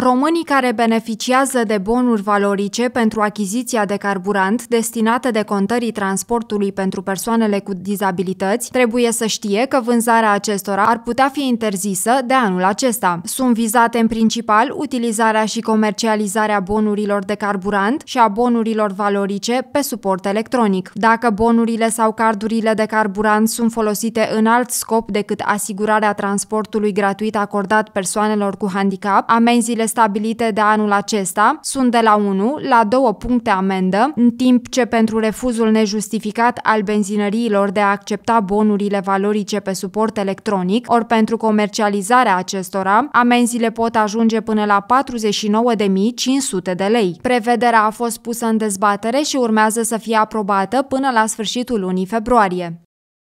Românii care beneficiază de bonuri valorice pentru achiziția de carburant destinate de contării transportului pentru persoanele cu dizabilități trebuie să știe că vânzarea acestora ar putea fi interzisă de anul acesta. Sunt vizate în principal utilizarea și comercializarea bonurilor de carburant și a bonurilor valorice pe suport electronic. Dacă bonurile sau cardurile de carburant sunt folosite în alt scop decât asigurarea transportului gratuit acordat persoanelor cu handicap, amenziile pedepsele stabilite de anul acesta sunt de la 1 la 2 puncte amendă, în timp ce pentru refuzul nejustificat al benzinăriilor de a accepta bonurile valorice pe suport electronic, ori pentru comercializarea acestora, amenziile pot ajunge până la 49.500 de lei. Prevederea a fost pusă în dezbatere și urmează să fie aprobată până la sfârșitul lunii februarie.